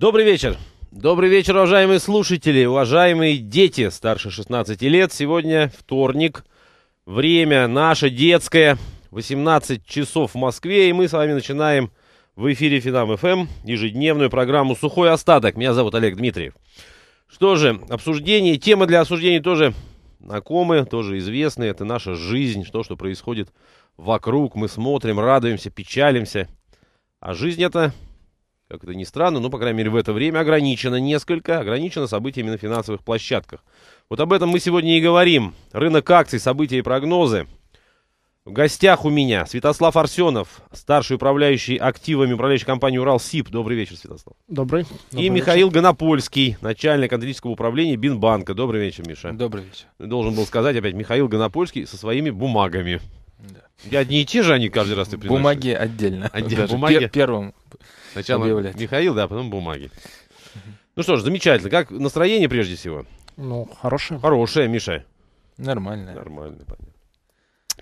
Добрый вечер. Добрый вечер, уважаемые слушатели, уважаемые дети старше 16 лет. Сегодня вторник, время наше детское, 18 часов в Москве, и мы с вами начинаем в эфире Финам ФМ ежедневную программу «Сухой остаток». Меня зовут Олег Дмитриев. Что же, обсуждение, тема для обсуждения тоже знакомы, тоже известны. Это наша жизнь, то, что происходит вокруг. Мы смотрим, радуемся, печалимся. А жизнь это как это ни странно, но, по крайней мере, в это время ограничено несколько, ограничено событиями на финансовых площадках. Вот об этом мы сегодня и говорим. Рынок акций, события и прогнозы. В гостях у меня Святослав Арсенов, старший управляющий активами управляющей компании «Уралсиб». Добрый вечер, Святослав. Добрый. Добрый и Михаил вечер. Гонопольский, начальник аналитического управления Бинбанка. Добрый вечер, Миша. Добрый вечер. Должен был сказать опять Михаил Гонопольский со своими бумагами. Да. И одни и те же они каждый раз ты приносишь. Бумаги отдельно. Отдельно. бумаги. первым Сначала объявлять. Михаил, да, а потом бумаги. Ну что ж, замечательно. Как настроение прежде всего? Ну, хорошее. Хорошее, Миша. Нормальное. Нормально, понятно.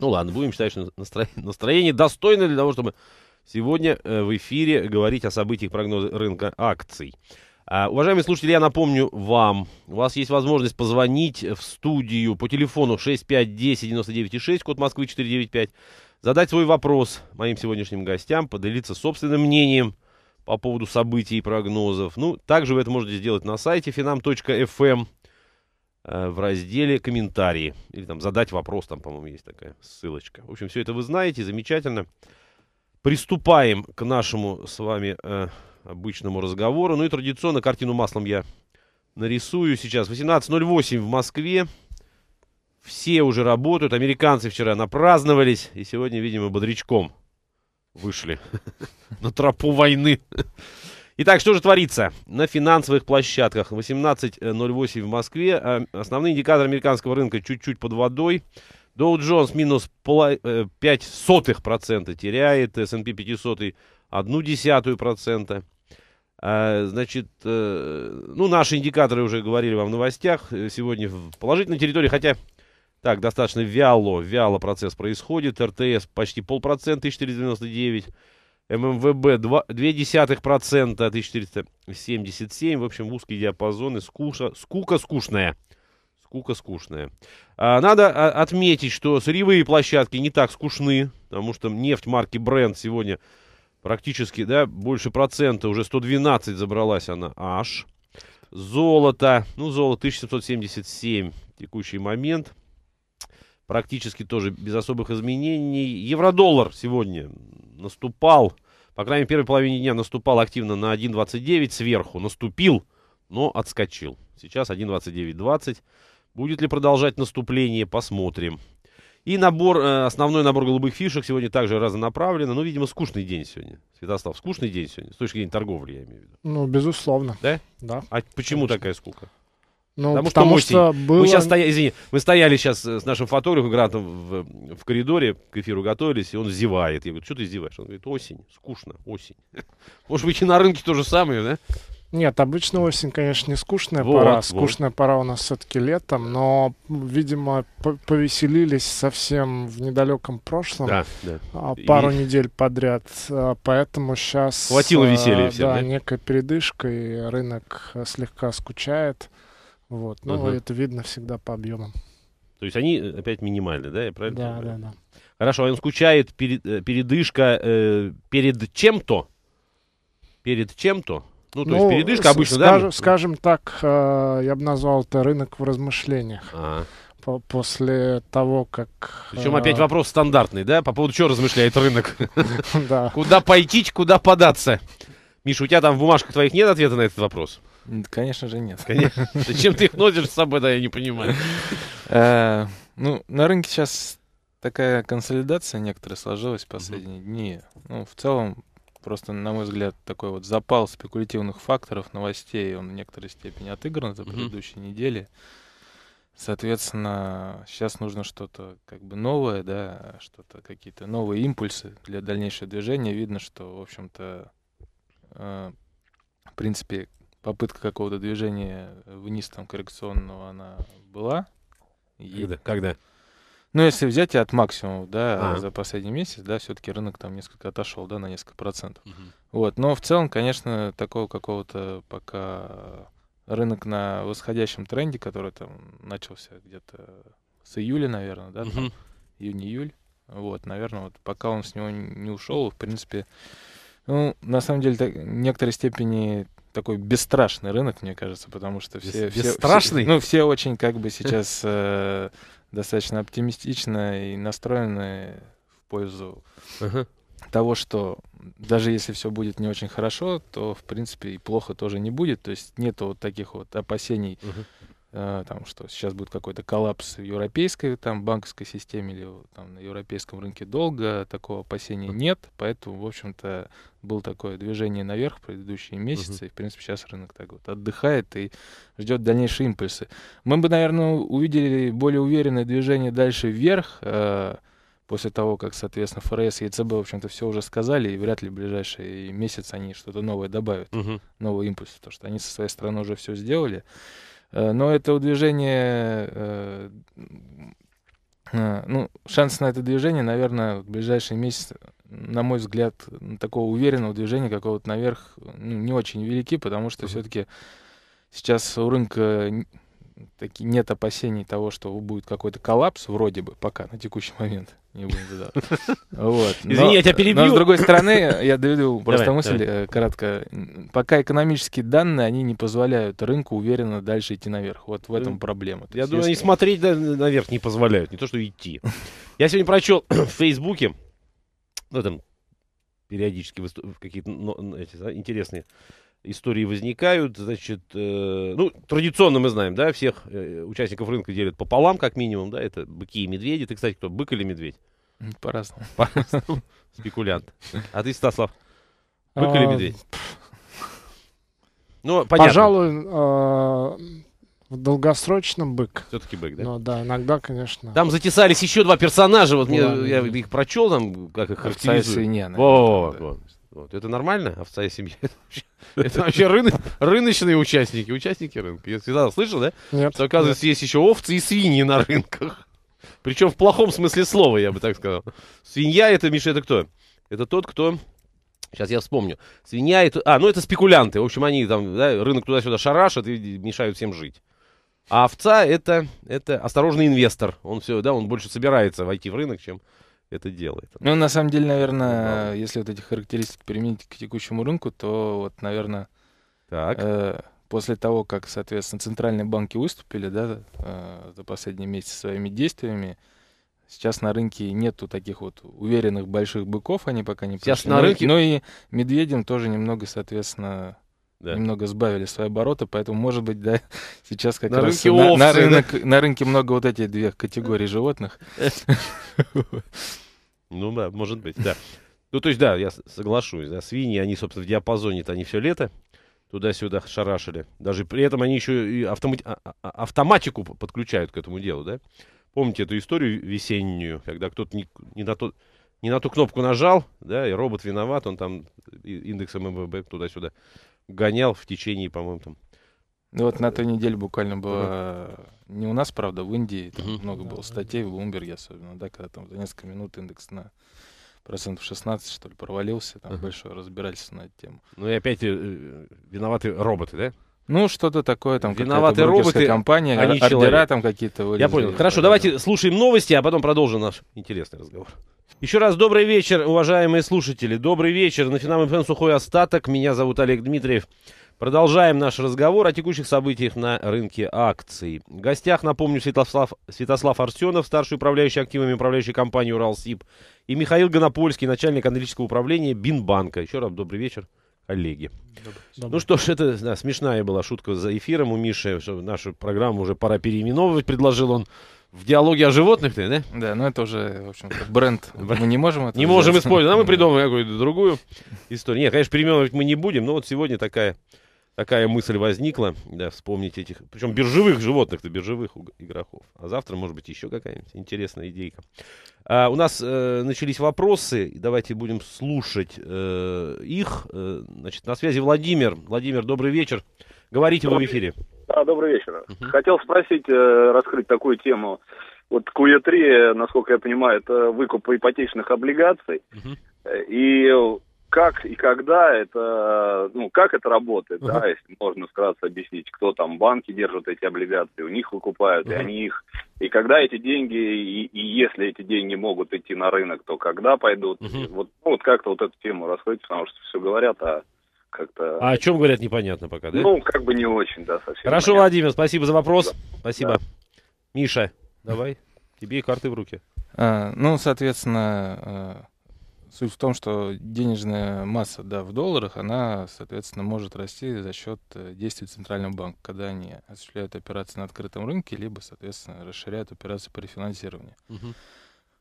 Ну ладно, будем считать, что настроение, настроение достойно для того, чтобы сегодня э, в эфире говорить о событиях прогноза рынка акций. А, уважаемые слушатели, я напомню вам, у вас есть возможность позвонить в студию по телефону 6510-99,6, код Москвы 495, задать свой вопрос моим сегодняшним гостям, поделиться собственным мнением по поводу событий и прогнозов. Ну, также вы это можете сделать на сайте finam.fm эм, э, в разделе «Комментарии». Или там «Задать вопрос», там, по-моему, есть такая ссылочка. В общем, все это вы знаете, замечательно. Приступаем к нашему с вами э, обычному разговору. Ну и традиционно картину маслом я нарисую сейчас. 18.08 в Москве. Все уже работают. Американцы вчера напраздновались. И сегодня, видимо, бодрячком вышли на тропу войны. Итак, что же творится на финансовых площадках? 18.08 в Москве. А, основные индикаторы американского рынка чуть-чуть под водой. Dow Jones минус 0,05% э, теряет, S&P 500 одну десятую процента. А, значит, э, ну, наши индикаторы уже говорили вам в новостях. Э, сегодня в положительной территории, хотя так достаточно вяло, вяло процесс происходит. РТС почти полпроцента, 1499. ММВБ 0,2%, 1477. В общем, узкие диапазоны. Скуша, скука скучная. Скука скучная. А, надо а, отметить, что сырьевые площадки не так скучны, потому что нефть марки Brent сегодня практически, да, больше процента, уже 112 забралась она аж. Золото, ну, золото 1777, текущий момент. Практически тоже без особых изменений. Евро-доллар сегодня наступал, по крайней мере, первой половине дня наступал активно на 1.29 сверху. Наступил, но отскочил. Сейчас 1.29.20. Будет ли продолжать наступление, посмотрим. И набор, э, основной набор голубых фишек сегодня также разнонаправленно. Ну, видимо, скучный день сегодня. Святослав, скучный день сегодня, с точки зрения торговли, я имею в виду. Ну, безусловно. Да? Да. А почему конечно. такая скука? Ну, потому, потому что, что было... Мы сейчас стояли, извини, мы стояли сейчас э, с нашим фотографом Грантом в, в коридоре, к эфиру готовились, и он зевает. Я говорю, что ты зеваешь? Он говорит, осень, скучно, осень. Может быть, и на рынке то же самое, да? Нет, обычно осень, конечно, не скучная вот, пора. Вот. Скучная пора у нас все-таки летом, но, видимо, повеселились совсем в недалеком прошлом. Да, да. А, пару и... недель подряд. А, поэтому сейчас... Хватило а, веселья всем, да, да? некая передышка, и рынок слегка скучает. Вот. Ну, угу. это видно всегда по объемам. То есть они опять минимальны, да? Я правильно да, понимаю? да, да. Хорошо, он скучает, перед, э, передышка э, перед чем-то? Перед чем-то? Ну, то ну, есть передышка обычно, скаж, да? Скажем так, э, я бы назвал это рынок в размышлениях. А. после того, как... Причем э, опять вопрос стандартный, да? По поводу чего размышляет рынок? Да. Куда пойти, куда податься? Миша, у тебя там в бумажках твоих нет ответа на этот вопрос? Конечно же нет. Зачем ты их носишь с собой, да, я не понимаю. Э, ну, на рынке сейчас такая консолидация некоторая сложилась в последние дни. Ну, в целом, Просто, на мой взгляд, такой вот запал спекулятивных факторов, новостей, он в некоторой степени отыгран за предыдущие mm-hmm. недели. Соответственно, сейчас нужно что-то как бы новое, да, что-то, какие-то новые импульсы для дальнейшего движения. Видно, что, в общем-то, э, в принципе, попытка какого-то движения вниз там коррекционного, она была. И... Когда? Когда? Ну, если взять от максимума, да, а. за последний месяц, да, все-таки рынок там несколько отошел, да, на несколько процентов. Угу. Вот, но в целом, конечно, такого какого-то пока рынок на восходящем тренде, который там начался где-то с июля, наверное, да, угу. июнь-июль, вот, наверное, вот пока он с него не ушел, в принципе, ну, на самом деле, так, в некоторой степени такой бесстрашный рынок, мне кажется, потому что все... Бесстрашный? Все, ну, все очень как бы сейчас э, достаточно оптимистично и настроены в пользу uh того, что даже если все будет не очень хорошо, то в принципе и плохо тоже не будет. То есть нету вот таких вот опасений. uh Э, там что сейчас будет какой-то коллапс в европейской там банковской системе или там на европейском рынке долга такого опасения нет, поэтому в общем-то было такое движение наверх в предыдущие месяцы, угу. и в принципе сейчас рынок так вот отдыхает и ждет дальнейшие импульсы. Мы бы, наверное, увидели более уверенное движение дальше вверх э, после того, как, соответственно, ФРС и ЕЦБ, в общем-то, все уже сказали, и вряд ли в ближайший месяц они что-то новое добавят, угу. новый импульс, потому что они со своей стороны уже все сделали. Э, но это движение, э, э, ну, шанс на это движение, наверное, в ближайший месяц, на мой взгляд, такого уверенного движения какого-то наверх ну, не очень велики, потому что все-таки сейчас у рынка таки нет опасений того, что будет какой-то коллапс, вроде бы, пока, на текущий момент не будем туда. Вот. Извини, я тебя перебью. Но, с другой стороны, я доведу просто давай, мысль давай. Э, коротко. Пока экономические данные, они не позволяют рынку уверенно дальше идти наверх. Вот в этом э, проблема. я думаю, если... смотреть наверх не позволяют, не то что идти. Я сегодня прочел в Фейсбуке, ну, там, периодически выступ... какие-то ну, эти, да, интересные истории возникают, значит, э, ну, традиционно мы знаем, да, всех э, участников рынка делят пополам, как минимум, да, это быки и медведи. Ты, кстати, кто, бык или медведь? Ну, по-разному. по Спекулянт. А ты, Стаслав, бык или а, медведь? Ну, понятно. Пожалуй, э, в долгосрочном бык. Все-таки бык, да? Ну да, иногда, конечно. Там затесались еще два персонажа, вот да, мне, да. я их прочел, там, как их характеризуют. и не, наверное, О, да. Вот. Это нормально, овца и семья? Это вообще, это вообще рыно, рыночные участники, участники рынка. Я всегда слышал, да? Нет, что, оказывается, нет. есть еще овцы и свиньи на рынках. Причем в плохом смысле слова, я бы так сказал. Свинья это, Миша, это кто? Это тот, кто... Сейчас я вспомню. Свинья это... А, ну это спекулянты. В общем, они там, да, рынок туда-сюда шарашат и мешают всем жить. А овца это, это осторожный инвестор. Он все, да, он больше собирается войти в рынок, чем это делает. Ну, на самом деле, наверное, да. если вот эти характеристики применить к текущему рынку, то вот, наверное, так. Э, после того, как, соответственно, центральные банки выступили да, э, за последние месяцы своими действиями, сейчас на рынке нету таких вот уверенных больших быков, они пока не сейчас пришли на ну, рынке. Но ну и Медведем тоже немного, соответственно, да. немного сбавили свои обороты, поэтому, может быть, да, сейчас как на раз рынке на, овцы, на, рынок, да? на рынке много вот этих две категории э. животных. Ну да, может быть, да. Ну, то есть, да, я соглашусь, да, свиньи, они, собственно, в диапазоне-то они все лето туда-сюда шарашили. Даже при этом они еще и автомати- а, а, а, автоматику подключают к этому делу, да? Помните эту историю весеннюю, когда кто-то не, не на тот не на ту кнопку нажал, да, и робот виноват, он там индексом МВБ туда-сюда гонял в течение, по-моему, там. Ну вот на той э, неделе буквально было не у нас, правда, в Индии там угу. много да, было статей в Bloomberg, особенно, да, когда там за несколько минут индекс на процентов 16, что ли, провалился, там uh-huh. большое разбирательство на эту тему. Ну и опять э, э виноваты роботы, да? Ну, что-то такое там. Виноваты роботы, компания, а не ордера там какие-то вылезли. Я понял. Хорошо, давайте слушаем новости, а потом продолжим наш интересный разговор. Еще раз добрый вечер, уважаемые слушатели. Добрый вечер. На Финам ФМ сухой остаток. Меня зовут Олег Дмитриев. Продолжаем наш разговор о текущих событиях на рынке акций. В гостях, напомню, Святослав, Святослав Арсенов, старший управляющий активами управляющей компании «Уралсиб», и Михаил Гонопольский, начальник аналитического управления Бинбанка. Еще раз добрый вечер коллеги. Добрый. Ну что ж, это да, смешная была шутка за эфиром у Миши, что нашу программу уже пора переименовывать, предложил он в диалоге о животных, ты, да? Да, ну это уже, в общем, бренд. Мы не можем это Не можем использовать, а мы придумаем какую-то другую историю. Нет, конечно, переименовывать мы не будем, но вот сегодня такая такая мысль возникла, да, вспомнить этих, причем биржевых животных-то, биржевых игроков. А завтра, может быть, еще какая-нибудь интересная идейка. А, у нас э, начались вопросы, давайте будем слушать э, их. Э, значит, на связи Владимир. Владимир, добрый вечер. Говорите, добрый... вы в эфире. Да, добрый вечер. Угу. Хотел спросить, э, раскрыть такую тему. Вот QE3, э, насколько я понимаю, это выкуп ипотечных облигаций. Угу. И как и когда это, э, ну, как это работает, uh-huh. да, если можно вкратце объяснить, кто там банки держат эти облигации, у них выкупают, uh-huh. и они их, и когда эти деньги, и, и если эти деньги могут идти на рынок, то когда пойдут, uh-huh. вот, ну, вот как-то вот эту тему раскрыть, потому что все говорят а как-то... А о чем говорят, непонятно пока, да? Ну, как бы не очень, да, совсем. Хорошо, понятно. Владимир, спасибо за вопрос. Да. Спасибо. Да. Миша, давай, тебе карты в руки. А, ну, соответственно, э, Суть в том, что денежная масса да, в долларах, она, соответственно, может расти за счет э, действий Центрального банка, когда они осуществляют операции на открытом рынке, либо, соответственно, расширяют операции по рефинансированию. Угу.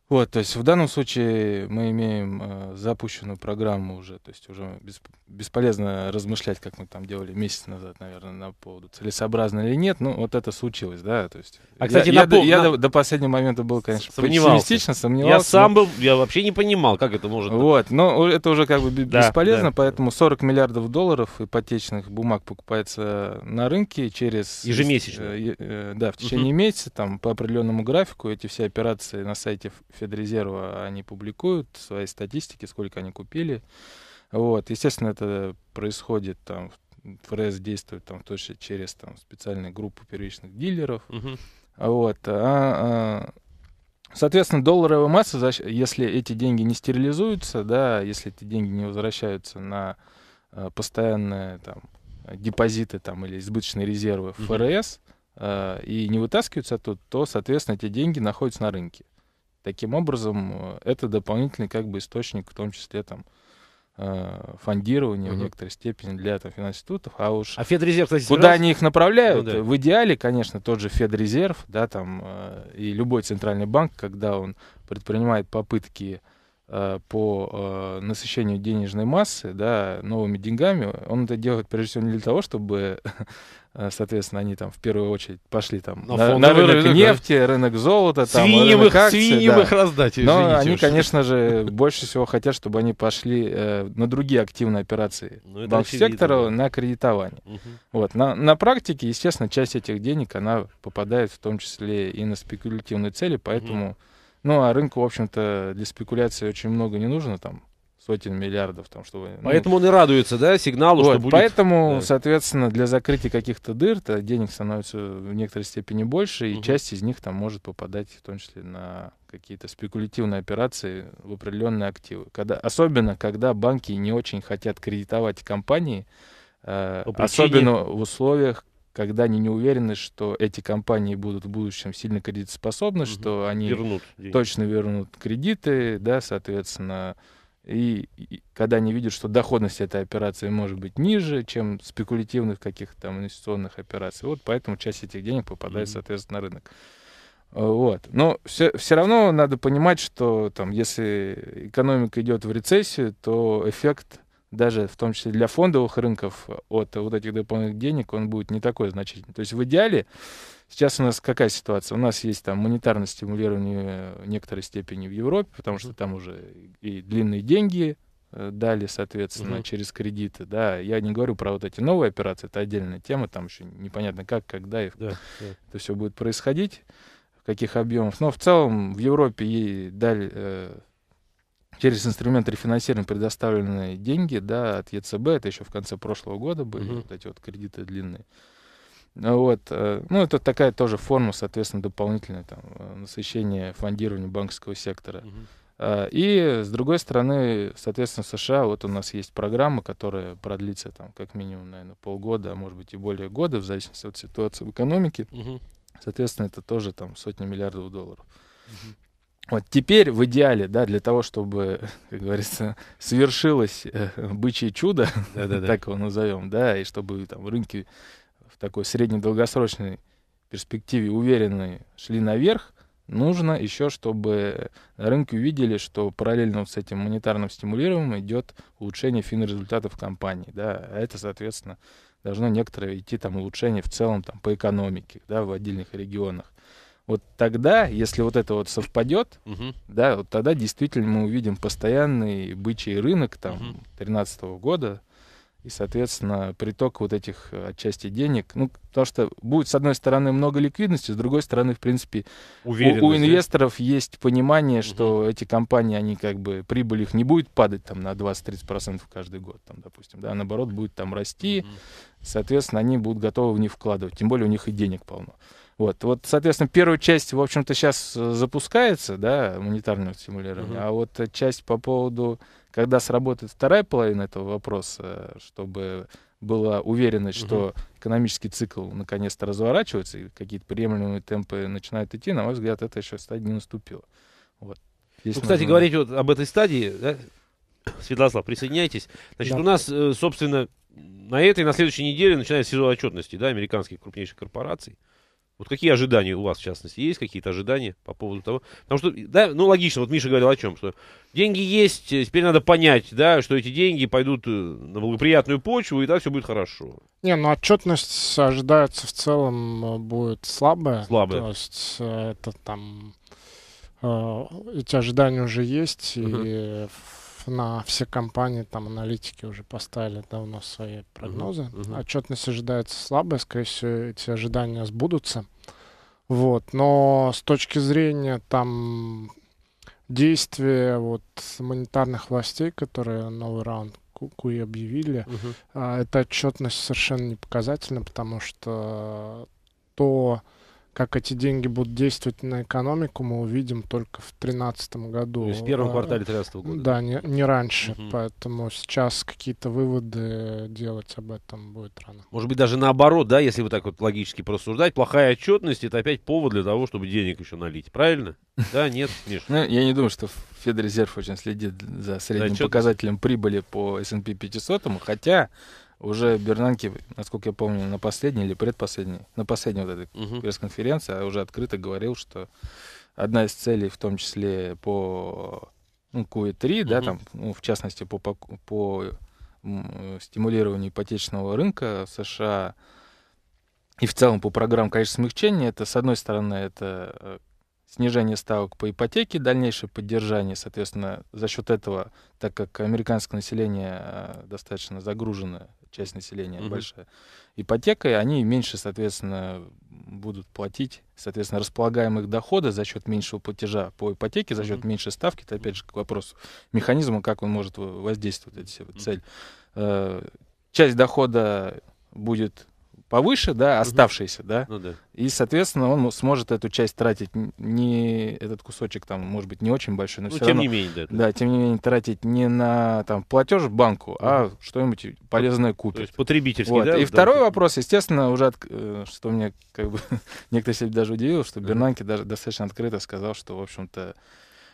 Вот, то есть в данном случае мы имеем э, запущенную программу уже, то есть уже без, бесполезно размышлять, как мы там делали месяц назад, наверное, на поводу целесообразно или нет. Ну, вот это случилось, да, то есть. А я, кстати, я, напом... я, на... до, до последнего момента был, конечно, сомневался. сомневался. Я сам был, я вообще не понимал, как это может. Вот, но это уже как бы бесполезно, да. поэтому 40 миллиардов долларов ипотечных бумаг покупается на рынке через ежемесячно, э, э, да, в течение угу. месяца там по определенному графику эти все операции на сайте Федрезерва, они публикуют свои статистики, сколько они купили. Вот, естественно, это происходит там, ФРС действует там точно через там специальные группы первичных дилеров. Угу. Вот, а, а, соответственно, долларовая масса, если эти деньги не стерилизуются, да, если эти деньги не возвращаются на э, постоянные там депозиты там или избыточные резервы ФРС угу. э, и не вытаскиваются тут, то, соответственно, эти деньги находятся на рынке. Таким образом, э, это дополнительный как бы источник, в том числе там э, фондирования mm в некоторой степени для там, финансовых институтов, а уж а Федрезерв, кстати, куда раз? они их направляют, ну, да. в идеале, конечно, тот же Федрезерв, да, там э, и любой центральный банк, когда он предпринимает попытки по насыщению денежной массы, да, новыми деньгами, он это делает прежде всего не для того, чтобы Э, соответственно, они там в первую очередь пошли там на, на рынок, рынок нефти, рынок золота, свиньевых, там, рынок акций, свиньевых да. раздать, извините, Но они, уж. конечно же, больше всего хотят, чтобы они пошли э, на другие активные операции ну, банк-сектора да. на кредитование. Угу. Вот. На, на практике, естественно, часть этих денег, она попадает в том числе и на спекулятивные цели, поэтому... Угу. Ну, а рынку, в общем-то, для спекуляции очень много не нужно там сотен миллиардов. Там, чтобы, ну, поэтому он и радуется, да, сигналу, вот, что будет. Поэтому, да. соответственно, для закрытия каких-то дыр -то денег становится в некоторой степени больше, и часть из них там может попадать в том числе на какие-то спекулятивные операции в определенные активы. Когда, особенно, когда банки не очень хотят кредитовать компании, э, особенно в условиях, когда они не уверены, что эти компании будут в будущем сильно кредитоспособны, угу. что они вернут точно вернут кредиты, да, соответственно, и, и когда они видят, что доходность этой операции может быть ниже, чем спекулятивных каких-то там инвестиционных операций, вот поэтому часть этих денег попадает, mm-hmm. соответственно, на рынок. Э, вот. Но все, все равно надо понимать, что там, если экономика идет в рецессию, то эффект даже в том числе для фондовых рынков от вот этих дополнительных денег, он будет не такой значительный. То есть в идеале Сейчас у нас какая ситуация? У нас есть там монетарное стимулирование в некоторой степени в Европе, потому что там уже и длинные деньги э, дали, соответственно, угу. через кредиты. Да, я не говорю про вот эти новые операции, это отдельная тема, там еще непонятно как, когда и да, да. это все будет происходить, в каких объемах. Но в целом в Европе ей дали э, через инструмент рефинансирования предоставленные деньги, да, от ЕЦБ, это еще в конце прошлого года были угу. вот эти вот кредиты длинные. А вот. Э, ну, это такая тоже форма, соответственно, дополнительное там, э, насыщение фондирования банковского сектора. Угу. И, с другой стороны, соответственно, США, вот у нас есть программа, которая продлится там как минимум, наверное, полгода, а может быть и более года, в зависимости от ситуации в экономике. Угу. Соответственно, это тоже там сотни миллиардов долларов. Угу. Вот теперь в идеале, да, для того, чтобы, как говорится, свершилось э, бычье чудо, Да-да-да. так его назовем, да, и чтобы там рынки такой среднедолгосрочной перспективе уверены шли наверх, нужно еще, чтобы на рынке увидели, что параллельно вот с этим монетарным стимулированием идет улучшение результатов компании. Да, а это, соответственно, должно некоторое идти там улучшение в целом там, по экономике да, в отдельных регионах. Вот тогда, если вот это вот совпадет, угу. да, вот тогда действительно мы увидим постоянный бычий рынок там угу. 2013 года, и, соответственно, приток вот этих э, отчасти денег, ну, потому что будет, с одной стороны, много ликвидности, с другой стороны, в принципе, у, у инвесторов есть понимание, что угу. эти компании, они как бы, прибыль их не будет падать там на 20-30% каждый год, там, допустим, да, а наоборот, будет там расти, угу. соответственно, они будут готовы в них вкладывать, тем более у них и денег полно. Вот, вот, соответственно, первая часть, в общем-то, сейчас э, запускается, да, монетарного стимулирования, угу. а вот э, часть по поводу когда сработает вторая половина этого вопроса, чтобы была уверенность, угу. что экономический цикл наконец-то разворачивается, и какие-то приемлемые темпы начинают идти, на мой взгляд, это еще стадия не наступила. Вот. ну, кстати, нужно... говорить вот об этой стадии, да? Светлослав, присоединяйтесь. Значит, да. у нас, э, собственно, на этой, на следующей неделе начинается сезон отчетности, да, американских крупнейших корпораций. Вот какие ожидания у вас, в частности, есть какие-то ожидания по поводу того? Потому что, да, ну, логично, вот Миша говорил о чем, что деньги есть, э, теперь надо понять, да, что эти деньги пойдут э, на благоприятную почву, и да, все будет хорошо. Не, ну, отчетность ожидается в целом э, будет слабая. Слабая. То есть это там... Эти ожидания уже есть, uh-huh. и на все компании, там аналитики уже поставили давно свои прогнозы. Uh-huh, uh-huh. Отчетность ожидается слабая, скорее всего, эти ожидания сбудутся. Вот, но с точки зрения там действия вот монетарных властей, которые новый раунд КУИ объявили, uh-huh. эта отчетность совершенно не показательна, потому что то, как эти деньги будут действовать на экономику, мы увидим только в 2013 году. То есть в первом а, квартале 2013 года. Да, не, не раньше. Угу. Поэтому сейчас какие-то выводы делать об этом будет рано. Может быть, даже наоборот, да, если вы так вот логически просуждать, плохая отчетность это опять повод для того, чтобы денег еще налить. Правильно? Да, нет, Миш? Ну, я не думаю, что Федрезерв очень следит за средним показателем прибыли по S&P 500, хотя уже Бернанки, насколько я помню, на последней или предпоследней, на последней вот этой угу. пресс-конференции а уже открыто говорил, что одна из целей, в том числе по ну, QE3, угу. да, там, ну, в частности, по, по, по э, стимулированию ипотечного рынка в США и в целом по программам, конечно, смягчения, это, с одной стороны, это э, снижение ставок по ипотеке, дальнейшее поддержание, соответственно, за счет этого, так как американское население э, достаточно загружено, часть населения mm-hmm. большая, ипотекой, они меньше, соответственно, будут платить, соответственно, располагаемых дохода за счет меньшего платежа по ипотеке, за счет mm-hmm. меньшей ставки, это опять же к вопросу механизма, как он может воздействовать, эти все, mm-hmm. цель. Э, часть дохода будет повыше, да, оставшиеся, угу. да, ну, да, и, соответственно, он сможет эту часть тратить не этот кусочек там, может быть, не очень большой, но ну, все тем равно, не менее, да, да, да, тем не менее тратить не на там платеж в банку, угу. а что-нибудь полезное купить. То есть потребительский, вот. да? И второй вопрос, естественно, уже от, э, что мне как бы некоторые себя даже удивил, что Бернанки угу. даже достаточно открыто сказал, что в общем-то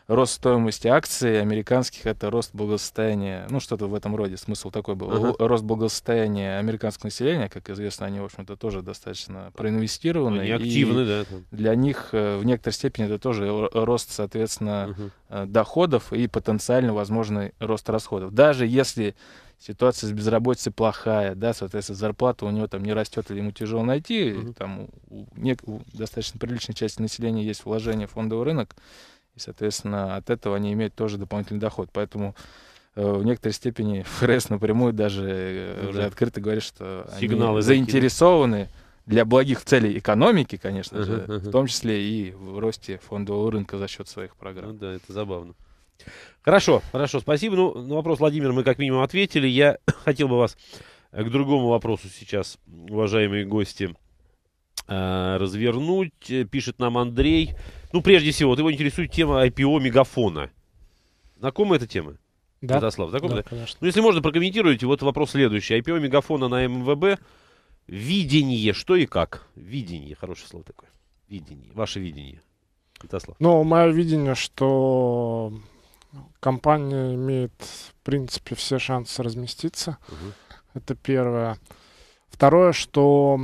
рост стоимости акций американских это рост благосостояния, ну что-то в этом роде, смысл такой был. Uh-huh. Рост благосостояния американского населения, как известно, они, в общем-то, тоже достаточно проинвестированы. Они активны, и да. Для них э, в некоторой степени это тоже рост, соответственно, uh-huh. доходов и потенциально возможный рост расходов. Даже если ситуация с безработицей плохая, да, соответственно, зарплата у него там не растет или ему тяжело найти, uh-huh. там у, не, у достаточно приличной части населения есть вложение в фондовый рынок, и, соответственно, от этого они имеют тоже дополнительный доход. Поэтому э, в некоторой степени ФРС напрямую даже э, ну да. уже открыто говорит, что Сигналы они заинтересованы для благих целей экономики, конечно uh-huh, uh-huh. в том числе и в росте фондового рынка за счет своих программ. Ну, да, это забавно. Хорошо, хорошо, спасибо. Ну, на вопрос Владимир мы как минимум ответили. Я хотел бы вас э, к другому вопросу сейчас, уважаемые гости, развернуть. Пишет нам Андрей. Ну, прежде всего, вот его интересует тема IPO Мегафона. Знакома эта тема? Да. Святослав, знакома? да? конечно. Ну, если можно, прокомментируйте. Вот вопрос следующий. IPO Мегафона на МВБ. Видение. Что и как? Видение. Хорошее слово такое. Видение. Ваше видение. Святослав. Ну, мое видение, что компания имеет, в принципе, все шансы разместиться. Угу. Это первое. Второе, что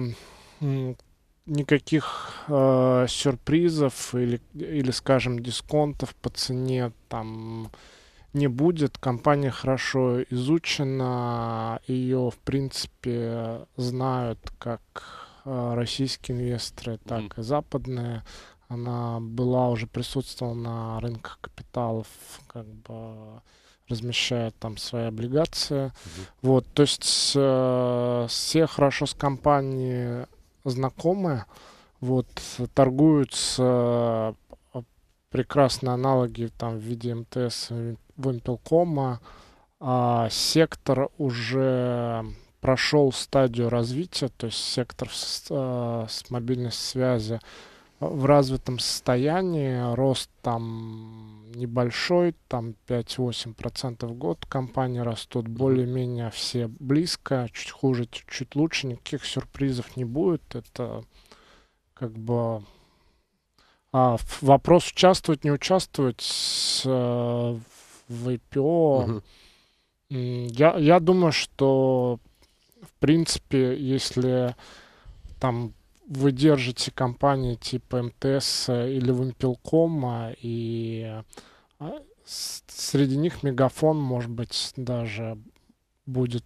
никаких э, сюрпризов или, или, скажем, дисконтов по цене там не будет. Компания хорошо изучена, ее, в принципе, знают как э, российские инвесторы, так и западные. Она была уже присутствовала на рынках капиталов, как бы размещает там свои облигации. mm Вот, то есть э, все хорошо с компанией знакомая, вот, торгуют э, прекрасные аналоги там в виде МТС, Вимпелкома. А сектор уже прошел стадию развития, то есть сектор с, э, с мобильной связи в развитом состоянии, рост там небольшой, там 5-8% в год, компании растут более-менее все близко, чуть хуже, чуть лучше, никаких сюрпризов не будет, это как бы а, вопрос участвовать, не участвовать с, э, в IPO, угу. я, я думаю, что в принципе, если там вы держите компании типа МТС э, или Вимпелкома, и а, среди них Мегафон, может быть, даже будет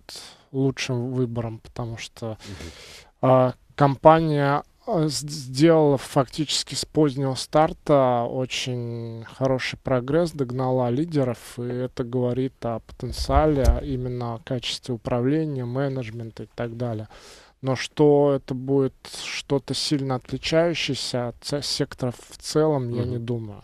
лучшим выбором, потому что угу. компания э, сделала фактически с позднего старта очень хороший прогресс, догнала лидеров, и это говорит о потенциале а именно о качестве управления, менеджмента и так далее но что это будет что-то сильно отличающееся от сектора в целом, я не думаю.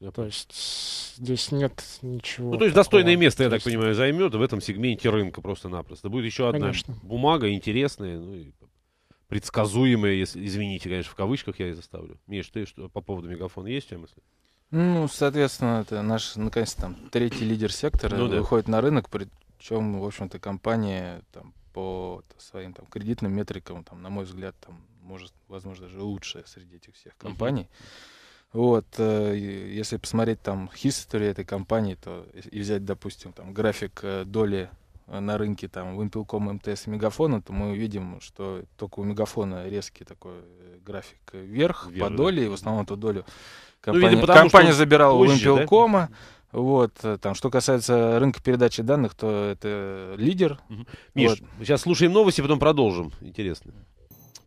Я то есть здесь нет ничего. Ну, то есть такого. достойное место, я то так понимаю, займет в этом сегменте рынка просто-напросто. Будет еще одна конечно. бумага интересная, ну и предсказуемая, если, извините, конечно, в кавычках я и заставлю. Миш, ты что, по поводу мегафона есть у тебя мысли? Ну, соответственно, это наш, наконец-то, там, третий лидер сектора ну, да. выходит на рынок, причем, в общем-то, компания там, по своим там, кредитным метрикам, там, на мой взгляд, там, может, возможно, даже лучшая среди этих всех компаний. Uh-huh. Вот, э, если посмотреть там history этой компании, то и взять, допустим, там график э, доли э, на рынке там Вимпелком, МТС Мегафона, то мы увидим, что только у Мегафона резкий такой э, график вверх, вверх по доле, да. и в основном эту долю компания, ну, видимо, компания забирала позже, у Вимпелкома. Да? Вот, э, там, что касается рынка передачи данных, то это лидер. Угу. Миш, вот. сейчас слушаем новости, потом продолжим. Интересно.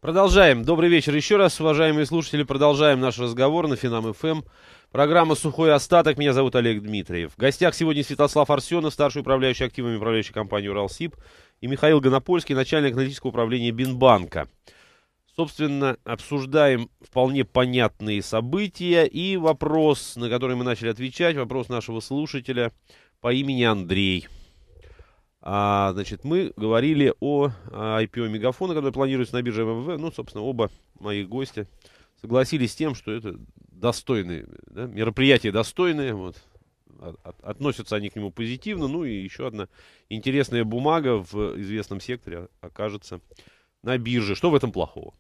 Продолжаем. Добрый вечер еще раз, уважаемые слушатели. Продолжаем наш разговор на Финам ФМ. Эм. Программа «Сухой остаток». Меня зовут Олег Дмитриев. В гостях сегодня Святослав Арсенов, старший управляющий активами управляющей компании «Уралсиб», и Михаил Гонопольский, начальник аналитического управления Бинбанка собственно, обсуждаем вполне понятные события и вопрос, на который мы начали отвечать, вопрос нашего слушателя по имени Андрей. А, значит, мы говорили о а, IPO Мегафона, который планируется на бирже МВВ. Ну, собственно, оба мои гости согласились с тем, что это достойные, да, мероприятия достойные, вот, от, а, а, относятся они к нему позитивно. Ну и еще одна интересная бумага в известном секторе окажется на бирже. Что в этом плохого?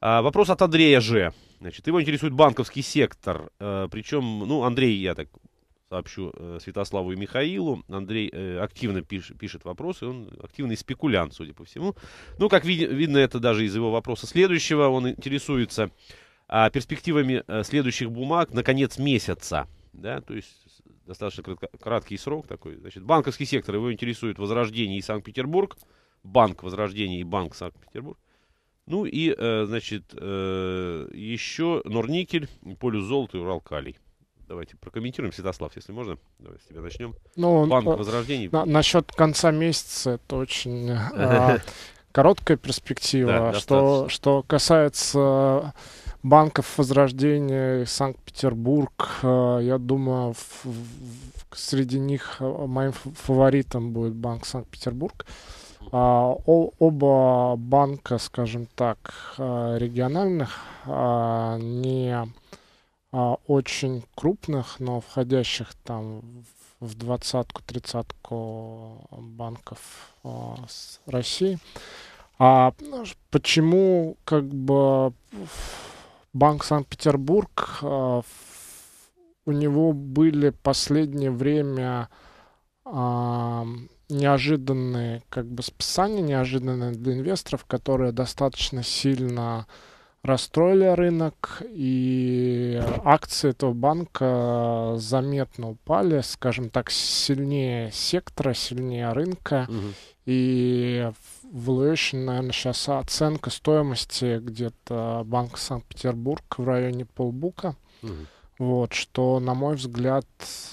А, вопрос от Андрея Ж. Значит, его интересует банковский сектор. А, причем, ну, Андрей, я так сообщу э, Святославу и Михаилу. Андрей э, активно пиш, пишет вопросы, он активный спекулянт, судя по всему. Ну, как ви видно, это даже из его вопроса следующего. Он интересуется э, перспективами э, следующих бумаг на конец месяца. Да, то есть достаточно кратко, краткий срок такой. Значит, банковский сектор его интересует Возрождение и Санкт-Петербург. Банк Возрождения и Банк Санкт-Петербург. Ну и, э, значит, э, еще Норникель, полюзолот и Уралкалий. Давайте прокомментируем, Святослав, если можно. Давай с тебя начнем. Ну, Банк возрождений. На, насчет конца месяца это очень э, короткая перспектива. что, касается банков возрождения Санкт-Петербург, я думаю, среди них моим фаворитом будет банк Санкт-Петербург. А, оба банка, скажем так, э, региональных, а, не а, очень крупных, но входящих там в двадцатку, тридцатку банков России. А ну, почему как бы Банк Санкт-Петербург, у него были последнее время неожиданные как бы списания, неожиданные для инвесторов, которые достаточно сильно расстроили рынок, и акции этого банка заметно упали, скажем так, сильнее сектора, сильнее рынка, угу. и valuation, наверное, сейчас оценка стоимости где-то банка Санкт-Петербург в районе полбука. Угу. Вот, что, на мой взгляд,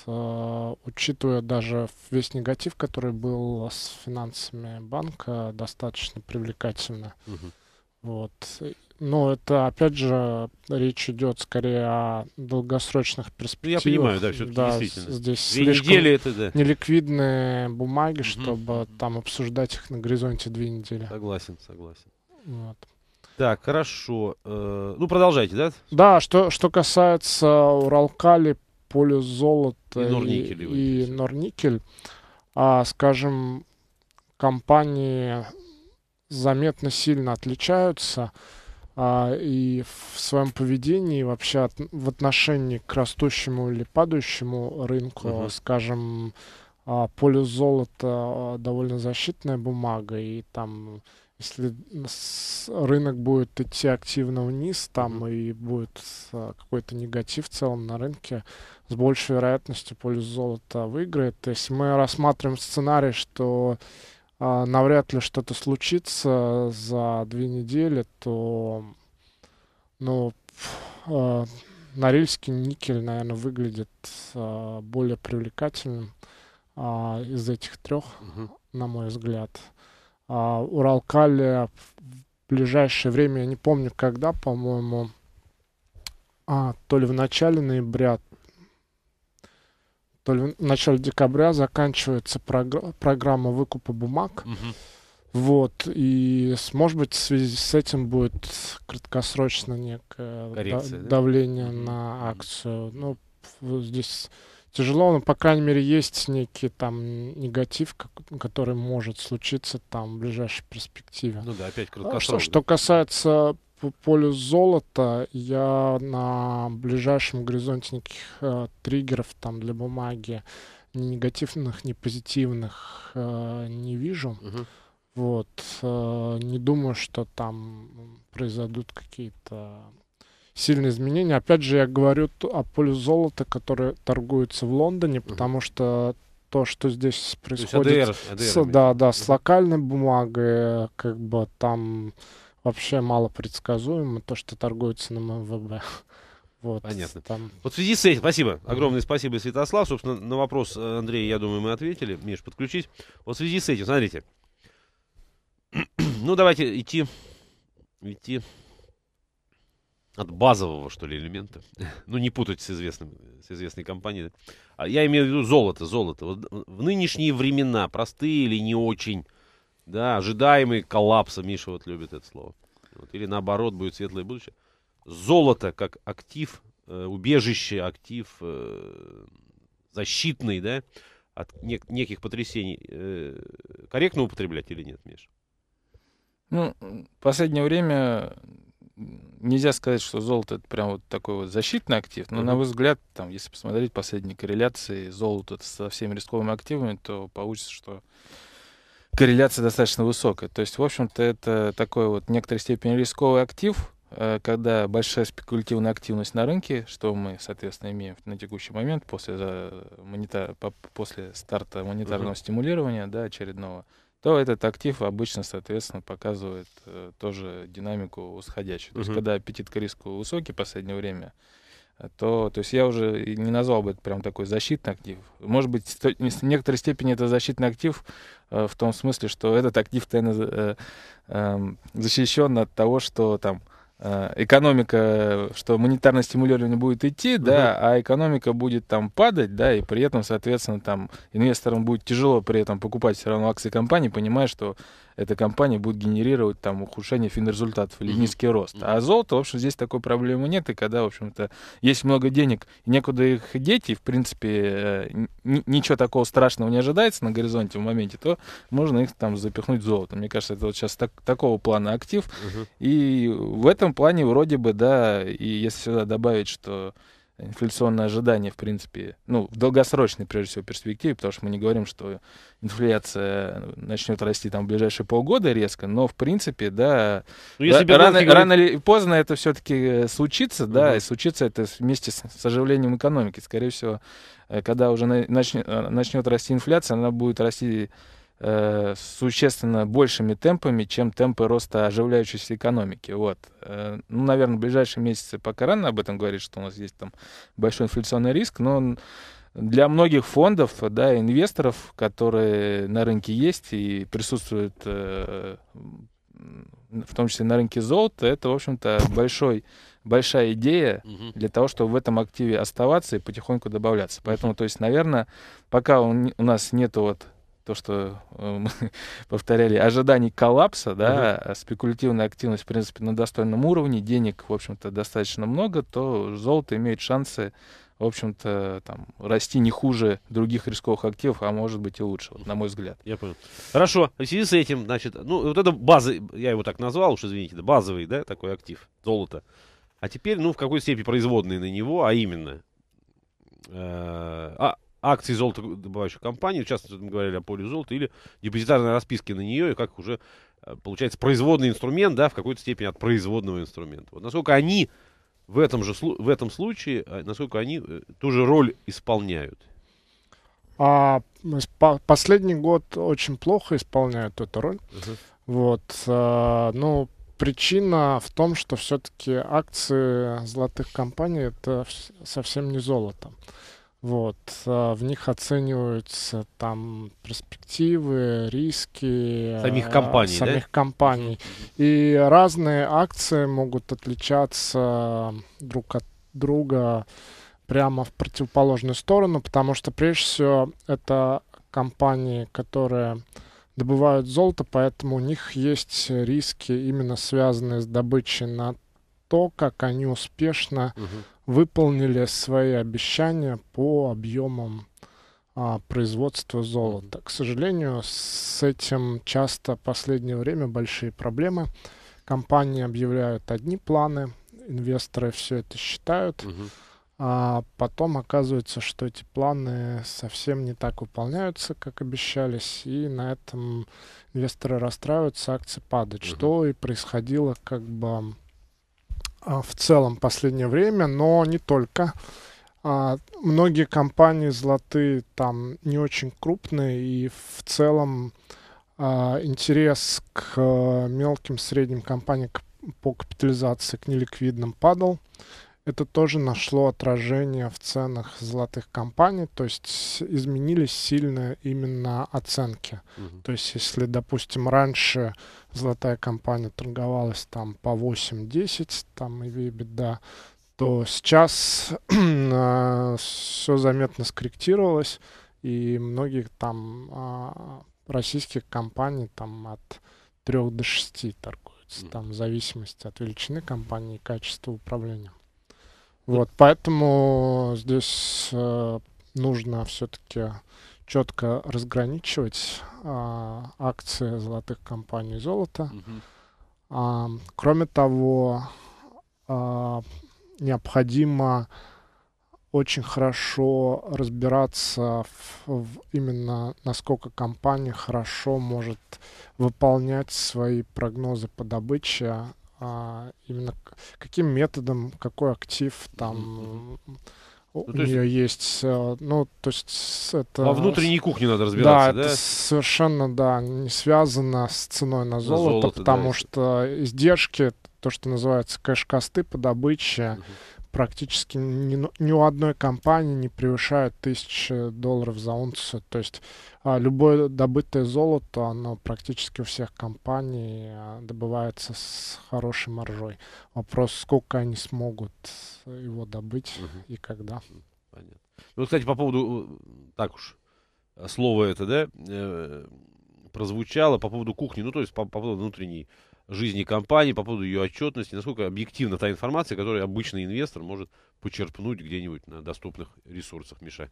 э, учитывая даже весь негатив, который был с финансами банка, достаточно привлекательно. Угу. Вот. Но это, опять же, речь идет скорее о долгосрочных перспективах. Ну, я понимаю, да, все-таки да, действительно. Здесь Две слишком недели это, да. неликвидные бумаги, угу. чтобы там обсуждать их на горизонте две недели. Согласен, согласен. Вот. Так, хорошо. Э, ну, продолжайте, да? Да, что, что касается Уралкали, полю золота и, Норникель, и, Норникель, а, скажем, компании заметно сильно отличаются а, и в своем поведении и вообще от, в отношении к растущему или падающему рынку, Uh -huh. скажем, а, полюс золота а, довольно защитная бумага и там если рынок будет идти активно вниз, там и будет а, какой-то негатив в целом на рынке, с большей вероятностью пользу золота выиграет. То есть мы рассматриваем сценарий, что а, навряд ли что-то случится за две недели, то ну, а, Норильский никель, наверное, выглядит а, более привлекательным а, из этих трех, угу. на мой взгляд. А, Уралкали в ближайшее время, я не помню когда, по-моему, а, то ли в начале ноября, то ли в начале декабря заканчивается прогр- программа выкупа бумаг. Угу. Вот, и, может быть, в связи с этим будет краткосрочно некое Коррекция, да, давление на акцию. Ну, здесь тяжело, но, по крайней мере, есть некий там негатив, который может случиться там в ближайшей перспективе. Ну да, опять а краткосрочно. Что, что касается полю золота, я на ближайшем горизонте никаких э, триггеров там для бумаги ни негативных, ни позитивных э, не вижу. Угу. Вот. Э, не думаю, что там произойдут какие-то сильные изменения. Опять же, я говорю о поле золота, которое торгуется в Лондоне, потому что то, что здесь происходит, ADR, ADR, с, да, да, с локальной бумагой, как бы там вообще мало предсказуемо то, что торгуется на МВБ. Вот, Понятно. Там... Вот в связи с этим, спасибо, огромное спасибо, Святослав. Собственно, на вопрос э, Андрея, я думаю, мы ответили. Миш, подключить. Вот в связи с этим, смотрите. ну, давайте идти, идти от базового, что ли, элемента. ну, не путать с, известным, с известной компанией. А я имею в виду золото, золото. Вот э, в нынешние времена, простые или не очень, да, ожидаемый коллапс, а Миша вот любит это слово. Вот, или наоборот, будет светлое будущее. Золото как актив, э, убежище, актив э, защитный, да, от нек- неких потрясений. Э, корректно употреблять или нет, Миш? Ну, в последнее время нельзя сказать, что золото это прям вот такой вот защитный актив, но, mm-hmm. на мой взгляд, там, если посмотреть последние корреляции золота со всеми рисковыми активами, то получится, что корреляция достаточно высокая. То есть, в общем-то, это такой вот в некоторой степени рисковый актив, э, когда большая спекулятивная активность на рынке, что мы, соответственно, имеем на текущий момент после, э, монета после старта монетарного uh-huh. стимулирования да, очередного, то этот актив обычно, соответственно, показывает э, тоже динамику восходящую. То угу. есть, когда аппетит к риску высокий в последнее время, э, то, то есть я уже не назвал бы это прям такой защитный актив. Может быть, сто, в некоторой степени это защитный актив э, в том смысле, что этот актив, наверное, э, э, эм, защищен от того, что там Э, экономика, что монетарное стимулирование будет идти, угу. да, а экономика будет там падать, да, и при этом, соответственно, там инвесторам будет тяжело при этом покупать все равно акции компании, понимая, что эта компания будет генерировать там ухудшение финрезультатов или низкий рост. А золото, в общем, здесь такой проблемы нет, и когда, в общем-то, есть много денег, некуда их деть, и, в принципе, э, ничего такого страшного не ожидается на горизонте в моменте, то можно их там запихнуть в золото. Мне кажется, это вот сейчас так, такого плана актив, угу. и в этом этом плане вроде бы, да, и если сюда добавить, что инфляционные ожидания, в принципе, ну, в долгосрочной, прежде всего, перспективе, потому что мы не говорим, что инфляция начнет расти там в ближайшие полгода резко, но, в принципе, да, ну, если да рано, говорит... рано или поздно это все-таки э, случится, да, угу. и случится это вместе с, с оживлением экономики. Скорее всего, э, когда уже начнет, э, начнет расти инфляция, она будет расти Э, существенно большими темпами, чем темпы роста оживляющейся экономики. Вот. Э, ну, наверное, в ближайшие месяцы пока рано об этом говорить, что у нас есть там большой инфляционный риск, но для многих фондов, да, инвесторов, которые на рынке есть и присутствуют э, в том числе на рынке золота, это, в общем-то, большой, большая идея для того, чтобы в этом активе оставаться и потихоньку добавляться. Поэтому, то есть, наверное, пока у, у нас нет вот то, что мы эм, повторяли, ожиданий коллапса, да, угу. спекулятивная активность, в принципе, на достойном уровне, денег, в общем-то, достаточно много, то золото имеет шансы, в общем-то, там, расти не хуже других рисковых активов, а может быть и лучше, вот, на мой взгляд. Я понял. Хорошо, в связи с этим, значит, ну, вот это базы, я его так назвал, уж извините, базовый, да, такой актив, золото. А теперь, ну, в какой степени производные на него, а именно, э, а, акции золотодобывающих компаний, в частности, мы говорили о поле золота, или депозитарные расписки на нее, и как уже э, получается производный инструмент, да, в какой-то степени от производного инструмента. Вот насколько они в этом же в этом случае, э, насколько они э, ту же роль исполняют? А, последний год очень плохо исполняют эту роль. Uh-huh. Вот, а, ну, причина в том, что все-таки акции золотых компаний это совсем не золото. uh вот. А, в них оцениваются там перспективы, риски а, самих компаний, самих да? компаний. И разные акции могут отличаться друг от друга прямо в противоположную сторону, потому что прежде всего это компании, которые добывают золото, поэтому у них есть риски, именно связанные с добычей на то, как они успешно угу выполнили свои обещания по объемам а, производства золота. К сожалению, с этим часто в последнее время большие проблемы. Компании объявляют одни планы, инвесторы все это считают, а потом оказывается, что эти планы совсем не так выполняются, как обещались, и на этом инвесторы расстраиваются, акции падают, что и происходило как бы а, в целом последнее время, но не только. А, многие компании золотые там не очень крупные, и в целом а, интерес к э, мелким, средним компаниям по капитализации, к неликвидным падал это тоже нашло отражение в ценах золотых компаний, то есть изменились сильно именно оценки. Uh -huh. То есть если, допустим, раньше золотая компания торговалась там по 8-10, там и EBITDA, то сейчас все заметно скорректировалось, и многие там а, российских компаний там от 3 до 6 торгуются, mm. там в зависимости от величины компании и качества управления. Вот, поэтому здесь э, нужно все-таки четко разграничивать э, акции золотых компаний золота. Угу. А, кроме того, а, необходимо очень хорошо разбираться в, в именно насколько компания хорошо может выполнять свои прогнозы по добыче а, именно каким методом, какой актив там ну, у то нее есть, э, ну, то есть это... Во внутренней кухне надо разбираться, да? да? это совершенно, да, не связано с ценой на золото, золото потому да, что издержки, то, что называется кэш-косты по добыче, угу практически ни, ни у одной компании не превышает тысячи долларов за унцию. То есть а, любое добытое золото, оно практически у всех компаний а, добывается с хорошей маржой. Вопрос, сколько они смогут его добыть угу. и когда. Понятно. Ну, кстати, по поводу, э, так уж, э, слово это, да, э, прозвучало по поводу кухни, ну, то есть по, по поводу внутренней жизни компании, по поводу ее отчетности, насколько объективна та информация, которую обычный инвестор может почерпнуть где-нибудь на доступных ресурсах, Миша.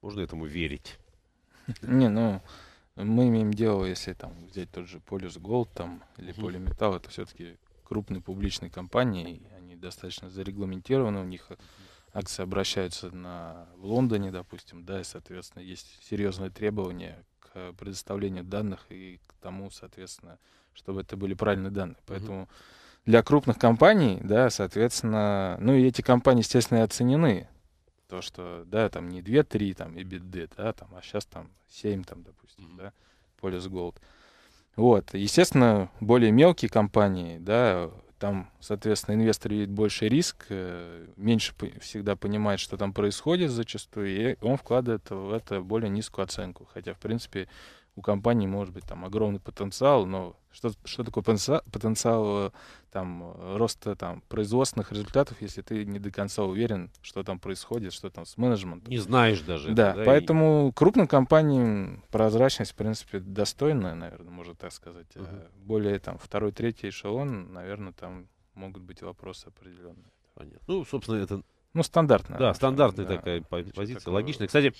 Можно этому верить? Не, ну, мы имеем дело, если там взять тот же Полюс Голд там, или Полиметалл, это все-таки крупные публичные компании, они достаточно зарегламентированы, у них акции обращаются на, в Лондоне, допустим, да, и, соответственно, есть серьезные требования к предоставлению данных и к тому, соответственно, чтобы это были правильные данные. Поэтому для крупных компаний, да, соответственно, ну и эти компании, естественно, и оценены. То, что, да, там не 2-3, там, и беды, да, там, а сейчас там 7, там, допустим, да, полис Gold, Вот, естественно, более мелкие компании, да, там, соответственно, инвестор видит больше риск, э, меньше всегда понимает, что там происходит зачастую, и он вкладывает в это более низкую оценку. Хотя, в принципе, у компании может быть там огромный потенциал, но что, что такое потенциал, потенциал э, там, э, роста там, производственных результатов, если ты не до конца уверен, что там происходит, что там с менеджментом. Не знаешь даже. Да, да поэтому и... крупным компаниям прозрачность, в принципе, достойная, наверное, можно так сказать. Угу. А более там второй, третий эшелон, наверное, там могут быть вопросы определенные. Понятно. Ну, собственно, это ну, стандартная. Да, стандартная да, такая да, позиция, такое... логичная. Кстати,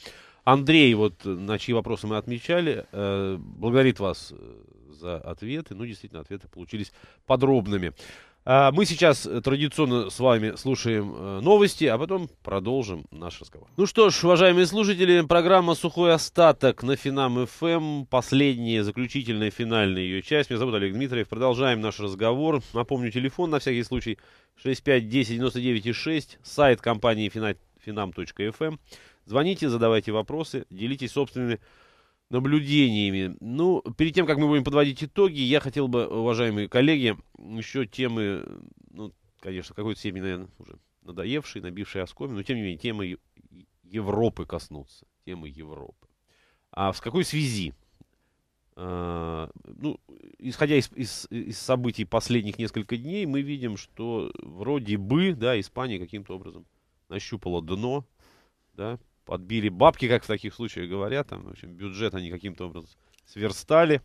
Андрей, вот на чьи вопросы мы отмечали, э, благодарит вас э, за ответы. Ну, действительно, ответы получились подробными. А, мы сейчас э, традиционно с вами слушаем э, новости, а потом продолжим наш разговор. Ну что ж, уважаемые слушатели, программа «Сухой остаток» на Финам ФМ. Эм, последняя, заключительная, финальная ее часть. Меня зовут Олег Дмитриев. Продолжаем наш разговор. Напомню, телефон на всякий случай 6510-99,6. Сайт компании finam.fm. Эм». Звоните, задавайте вопросы, делитесь собственными наблюдениями. Ну, перед тем, как мы будем подводить итоги, я хотел бы, уважаемые коллеги, еще темы, ну, конечно, какой-то степени, наверное, уже надоевшей, набившей оскоми, но тем не менее, темы Европы коснуться, темы Европы. А в какой связи? А, ну, исходя из, из, из событий последних несколько дней, мы видим, что вроде бы, да, Испания каким-то образом нащупала дно, да, подбили бабки, как в таких случаях говорят. Там, в общем, бюджет они каким-то образом сверстали.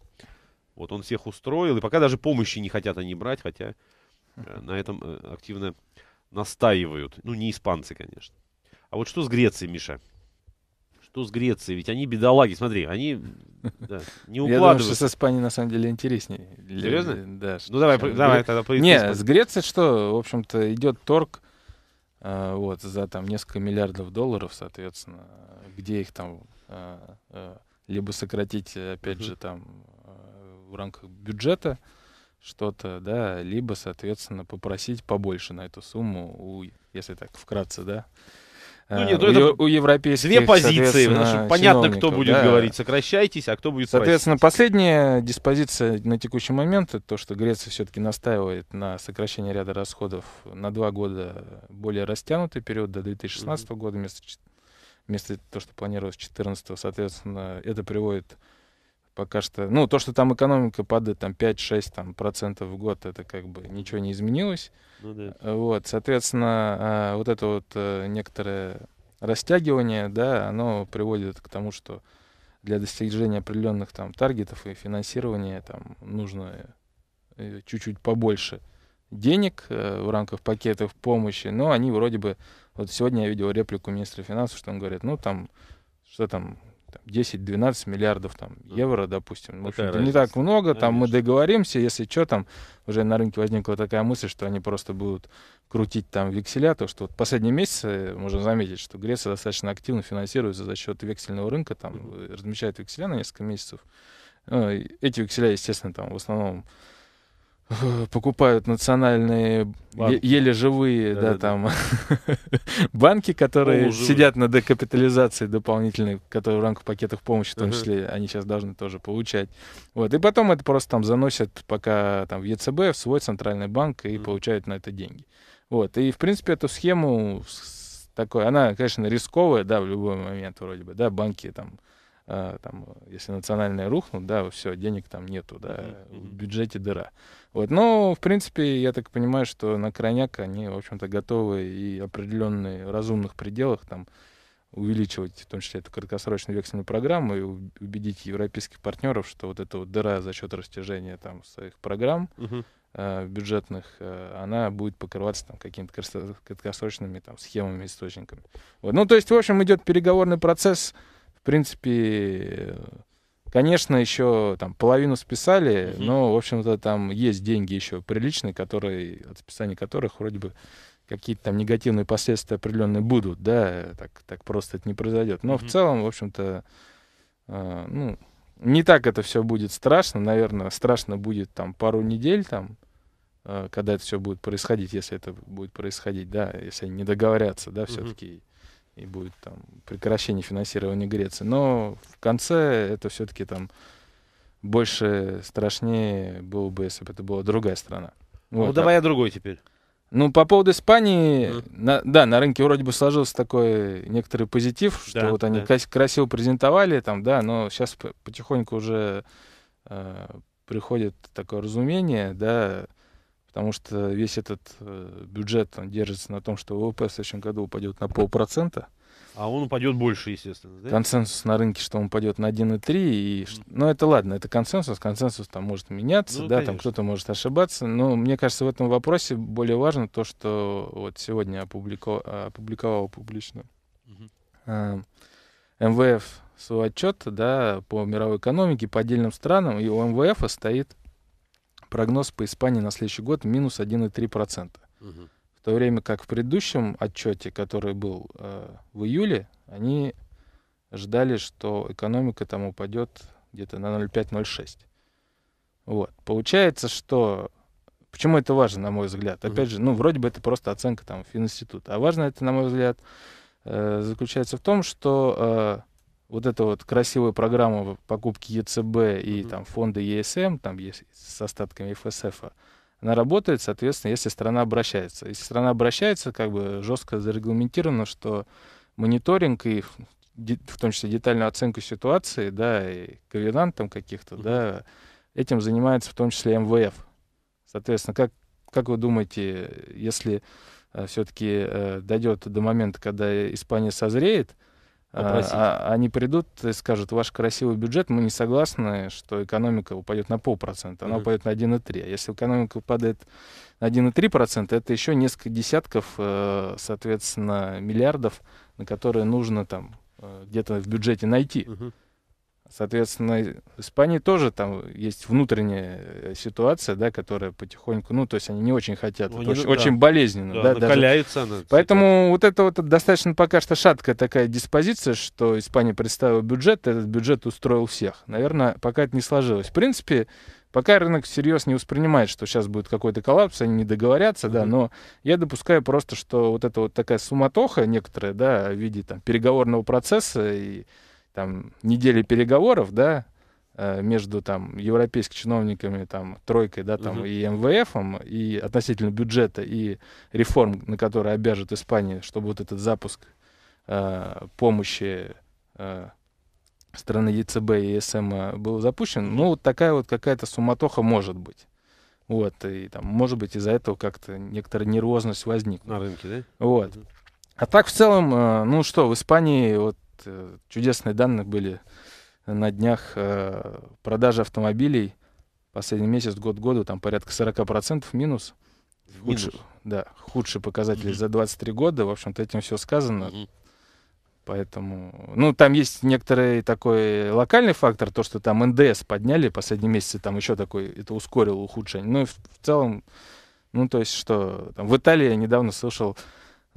Вот он всех устроил. И пока даже помощи не хотят они брать, хотя э, на этом э, активно настаивают. Ну, не испанцы, конечно. А вот что с Грецией, Миша? Что с Грецией? Ведь они бедолаги, смотри, они да, не укладываются. Я думаю, что с Испанией на самом деле интереснее. Серьезно? Да. Ну давай, давай тогда Не, с Грецией что, в общем-то, идет торг Э, вот, за там несколько миллиардов долларов, соответственно, где их там э, э, либо сократить, опять uh-huh. же, там в рамках бюджета что-то, да, либо, соответственно, попросить побольше на эту сумму, у, если так вкратце, да, ну, э, нет, ну, это у европейских Две позиции, понятно, кто будет да. говорить сокращайтесь, а кто будет Соответственно, последняя диспозиция на текущий момент, это то, что Греция все-таки настаивает на сокращении ряда расходов на два года более растянутый период, до 2016 mm-hmm. года, вместо, вместо того, что планировалось 2014. Соответственно, это приводит пока что, ну, то, что там экономика падает там 5-6 там, процентов в год, это как бы ничего не изменилось. Ну, да. Э, вот, соответственно, а, вот это вот э, некоторое растягивание, да, оно приводит к тому, что для достижения определенных там таргетов и финансирования там нужно э, чуть-чуть побольше денег в рамках пакетов помощи, но они вроде бы, вот сегодня я видел реплику министра финансов, что он говорит, ну, там, что там, 10-12 миллиардов там, евро, допустим. В общем не так много, там Конечно. мы договоримся, если что, там уже на рынке возникла такая мысль, что они просто будут крутить там векселя, то что вот последние месяцы можно заметить, что Греция достаточно активно финансируется за счет вексельного рынка, там размещает векселя на несколько месяцев. Ну, эти векселя, естественно, там в основном покупают национальные банки. еле живые да, да, да там банки, которые Полуживые. сидят на декапитализации дополнительной, которые в рамках пакетов помощи, в том числе, uh-huh. они сейчас должны тоже получать. Вот и потом это просто там заносят пока там в ЕЦБ, в свой центральный банк и uh-huh. получают на это деньги. Вот и в принципе эту схему такой, она, конечно, рисковая, да, в любой момент вроде бы, да, банки там а, там, если национальные рухнут, да, все, денег там нету, да, в бюджете дыра. Вот, но, ну, в принципе, я так понимаю, что на крайняк они, в общем-то, готовы и определенные разумных пределах там увеличивать, в том числе, эту краткосрочную вексельную программу и убедить европейских партнеров, что вот эта вот дыра за счет растяжения там своих программ а, бюджетных, а, она будет покрываться там какими-то краткосрочными там схемами, источниками. Вот. Ну, то есть, в общем, идет переговорный процесс, принципе, конечно, еще там половину списали, угу. но, в общем-то, там есть деньги еще приличные, которые, от списания которых вроде бы какие-то там негативные последствия определенные будут, да, так, так просто это не произойдет. Но угу. в целом, в общем-то, э, ну, не так это все будет страшно, наверное, страшно будет там пару недель там, э, когда это все будет происходить, если это будет происходить, да, если они не договорятся, да, все-таки. Угу и будет там прекращение финансирования Греции. Но в конце это все-таки там больше страшнее было бы, если бы это была другая страна. Ну, вот, ну давай а я другой теперь. Ну, по поводу Испании, mm. на, да, на рынке вроде бы сложился такой некоторый позитив, что да, вот они да. красиво презентовали там, да, но сейчас потихоньку уже э, приходит такое разумение, да, потому что весь этот э, бюджет он держится на том, что ВВП в следующем году упадет на полпроцента. А он упадет больше, естественно. Да? Консенсус на рынке, что он упадет на 1,3. И... Mm. Ну, это ладно, это консенсус. Консенсус там может меняться, ну, да, конечно. там кто-то может ошибаться. Но мне кажется, в этом вопросе более важно то, что вот сегодня опублико... опубликовал публично mm-hmm. МВФ свой отчет да, по мировой экономике, по отдельным странам. И у МВФ стоит прогноз по Испании на следующий год минус 1,3%. Угу. В то время как в предыдущем отчете, который был э, в июле, они ждали, что экономика там упадет где-то на 0,5-0,6. Вот. Получается, что... Почему это важно, на мой взгляд? Опять же, ну, вроде бы это просто оценка там Фининститута. А важно это, на мой взгляд, э, заключается в том, что э, вот эта вот красивая программа покупки ЕЦБ и mm-hmm. там фонда ЕСМ, там есть с остатками ФСФ, она работает, соответственно, если страна обращается. Если страна обращается, как бы жестко зарегламентировано, что мониторинг и в том числе детальную оценку ситуации, да, и ковенантам каких-то, mm-hmm. да, этим занимается в том числе МВФ. Соответственно, как, как вы думаете, если э, все-таки э, дойдет до момента, когда Испания созреет, а, а, они придут и скажут, ваш красивый бюджет, мы не согласны, что экономика упадет на полпроцента, она упадет на 1,3. А если экономика упадает на 1,3%, это еще несколько десятков, э, соответственно, миллиардов, на которые нужно там э, где-то в бюджете найти. Mm-hmm. Соответственно, в Испании тоже там есть внутренняя э, ситуация, да, которая потихоньку, ну, то есть они не очень хотят, ну, это не, очень, да. очень болезненно. Да, да, накаляется даже. она. Поэтому вот это вот достаточно пока что шаткая такая диспозиция, что Испания представила бюджет, этот бюджет устроил всех. Наверное, пока это не сложилось. В принципе, пока рынок всерьез не воспринимает, что сейчас будет какой-то коллапс, они не договорятся, mm-hmm. да, но я допускаю просто, что вот это вот такая суматоха некоторая, да, в виде там переговорного процесса и там недели переговоров, да, э, между там европейскими чиновниками, там тройкой, да, там угу. и МВФом и относительно бюджета и реформ, на которые обяжет Испания, чтобы вот этот запуск э, помощи э, страны ЕЦБ и СМ был запущен, ну, вот такая вот какая-то суматоха может быть. Вот, и там, может быть, из-за этого как-то некоторая нервозность возникла. На рынке, да? Вот. Угу. А так, в целом, э, ну что, в Испании вот Э, чудесные данные были на днях э, продажи автомобилей. Последний месяц, год году, там порядка 40% минус. Худший, минус. Да, худший показатель mm-hmm. за 23 года. В общем-то, этим все сказано. Mm-hmm. Поэтому, ну, там есть некоторый такой локальный фактор, то, что там НДС подняли последние месяцы, там еще такой, это ускорило ухудшение. Ну, и в, в целом, ну, то есть, что там, в Италии я недавно слышал,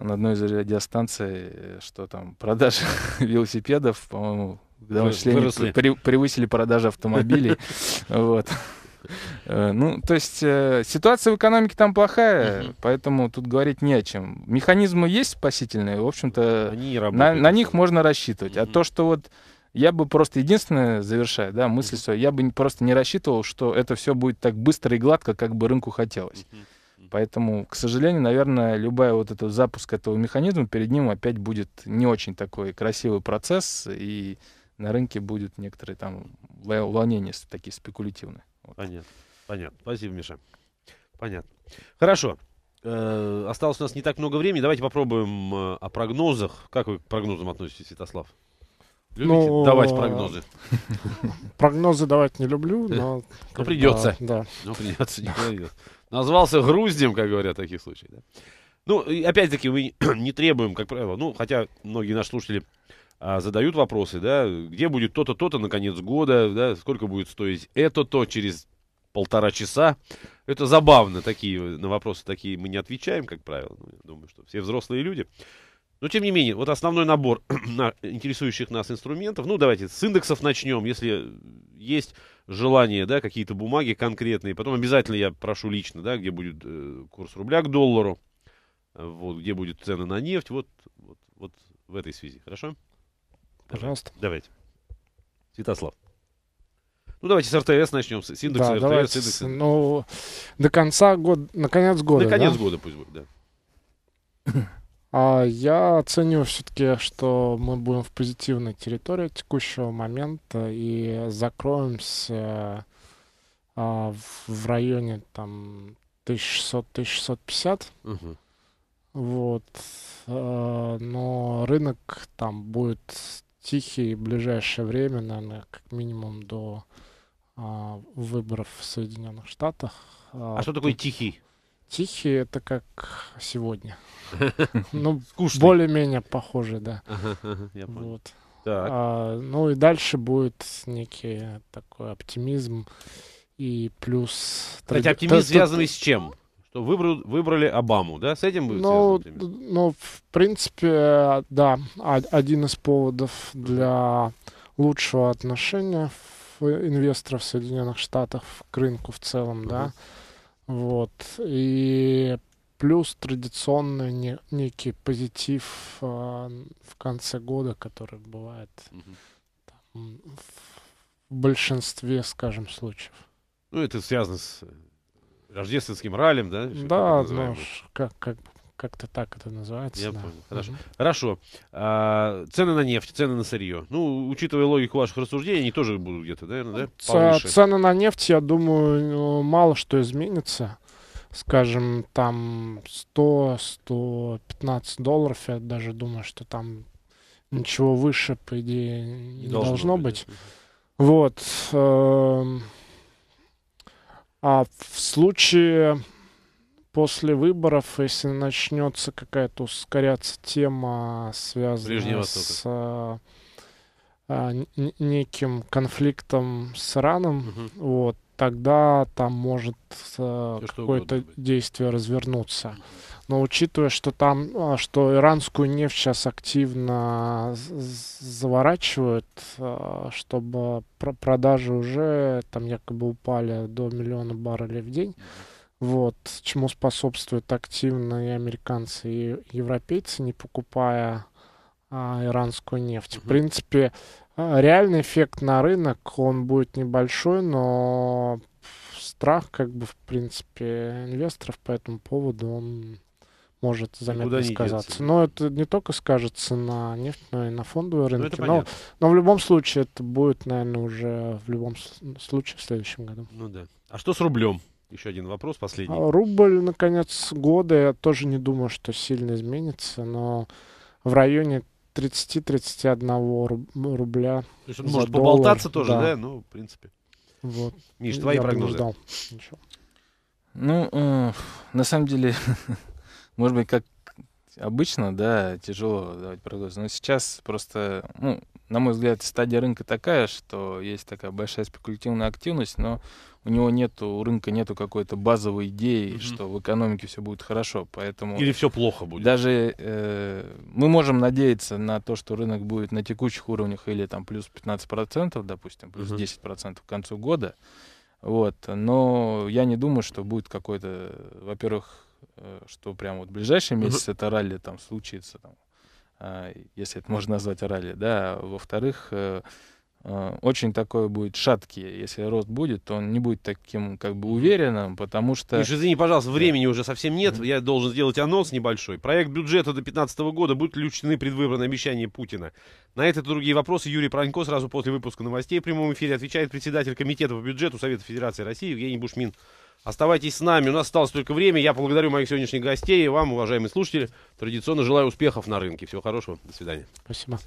на одной из радиостанций, э, что там продажи велосипедов, по-моему, когда вычисления превысили продажи автомобилей. Вот. Э, ну, то есть э, ситуация в экономике там плохая, поэтому тут говорить не о чем. Механизмы есть спасительные, в общем-то, на, на них можно рассчитывать. А то, что вот я бы просто единственное завершая, да, мысль угу. свою, я бы просто не рассчитывал, что это все будет так быстро и гладко, как бы рынку хотелось. Поэтому, к сожалению, наверное, любая вот этот запуск этого механизма, перед ним опять будет не очень такой красивый процесс, и на рынке будет некоторые там волнения такие спекулятивные. Вот. Понятно. Понятно. Спасибо, Миша. Понятно. Хорошо. Э, осталось у нас не так много времени. Давайте попробуем э, о прогнозах. Как вы к прогнозам относитесь, Святослав? Любите ну, давать прогнозы? Прогнозы давать не люблю, но... Ну, придется. Да. Ну, придется, не Назвался груздем, как говорят в таких случаях. Да? Ну, опять-таки, мы не требуем, как правило, ну, хотя многие наши слушатели а, задают вопросы, да, где будет то-то, то-то на конец года, да, сколько будет стоить это-то через полтора часа. Это забавно, такие на вопросы такие мы не отвечаем, как правило. Ну, я думаю, что все взрослые люди. Но, тем не менее, вот основной набор на интересующих нас инструментов. Ну, давайте с индексов начнем, если есть желание, да, какие-то бумаги конкретные. Потом обязательно я прошу лично, да, где будет э, курс рубля к доллару, э, вот, где будет цены на нефть, вот, вот, вот в этой связи. Хорошо? Пожалуйста. Давайте. Святослав. Ну, давайте с РТС начнем, с индекса да, РТС. Давайте, индекса. Ну, до конца года, на конец года, На конец да? года пусть будет, да. А я оцениваю все-таки, что мы будем в позитивной территории текущего момента и закроемся а, в районе там 1600-1650. Угу. Вот. А, но рынок там будет тихий в ближайшее время, наверное, как минимум до а, выборов в Соединенных Штатах. А, а что такое тихий? Тихие, это как сегодня. Ну, более-менее похоже, да. Вот. А, ну и дальше будет некий такой оптимизм и плюс... Кстати, оптимизм связанный с чем? Что выбрали, Обаму, да? С этим будет ну, ну, в принципе, да, а, один из поводов для лучшего отношения инвесторов Соединенных Штатов к рынку в целом, да. Вот. И плюс традиционный не, некий позитив э, в конце года, который бывает угу. там, в большинстве, скажем, случаев. Ну, это связано с э, рождественским раллим, да? Да, ну, как, как бы как-то так это называется. Я да. понял. Хорошо. Угу. Хорошо. А, цены на нефть, цены на сырье. Ну, учитывая логику ваших рассуждений, они тоже будут где-то, наверное, да? Повыше. Цены на нефть, я думаю, ну, мало что изменится. Скажем, там 100-115 долларов, я даже думаю, что там ничего выше, по идее, не, должно, должно быть. быть. Вот. Эм, а в случае после выборов, если начнется какая-то ускоряться тема, связанная с а, а, неким конфликтом с Ираном, угу. вот, тогда там может а, какое-то действие развернуться. Но учитывая, что там, а, что иранскую нефть сейчас активно заворачивают, а, чтобы продажи уже там якобы упали до миллиона баррелей в день, вот, чему способствуют активные американцы, и европейцы, не покупая а, иранскую нефть. Mm-hmm. В принципе, а, реальный эффект на рынок, он будет небольшой, но страх, как бы, в принципе, инвесторов по этому поводу, он может заметно сказаться. Но это не только скажется на нефть, но и на фондовые ну, рынки. но, но в любом случае это будет, наверное, уже в любом случае в следующем году. Ну да. А что с рублем? Еще один вопрос, последний. А, рубль на конец года, я тоже не думаю, что сильно изменится, но в районе 30-31 рубля. То есть он может доллар. поболтаться тоже, да. да? Ну, в принципе. Вот. Миш, твои я прогнозы. Ждал. Ничего. Ну, э, на самом деле, может быть, как обычно, да, тяжело давать прогнозы. Но сейчас просто, ну, на мой взгляд, стадия рынка такая, что есть такая большая спекулятивная активность, но у него нету, у рынка нету какой-то базовой идеи, mm-hmm. что в экономике все будет хорошо, поэтому... Или все плохо будет. Даже э, мы можем надеяться на то, что рынок будет на текущих уровнях или там плюс 15%, допустим, плюс mm процентов к концу года, вот, но я не думаю, что будет какой-то, во-первых, э, что прям вот в ближайший месяц mm-hmm. это ралли там случится, там, а, если это можно назвать ралли, да, а во-вторых, э, Э, очень такое будет шаткие, Если рост будет, то он не будет таким как бы уверенным, потому что... Миша, извини, пожалуйста, времени уже совсем нет. Mm-hmm. Я должен сделать анонс небольшой. Проект бюджета до 2015 года будут включены предвыборные обещания Путина. На этот и другие вопросы Юрий Пронько сразу после выпуска новостей в прямом эфире отвечает председатель Комитета по бюджету Совета Федерации России Евгений Бушмин. Оставайтесь с нами. У нас осталось только время. Я благодарю моих сегодняшних гостей и вам, уважаемые слушатели. Традиционно желаю успехов на рынке. Всего хорошего. До свидания. Спасибо.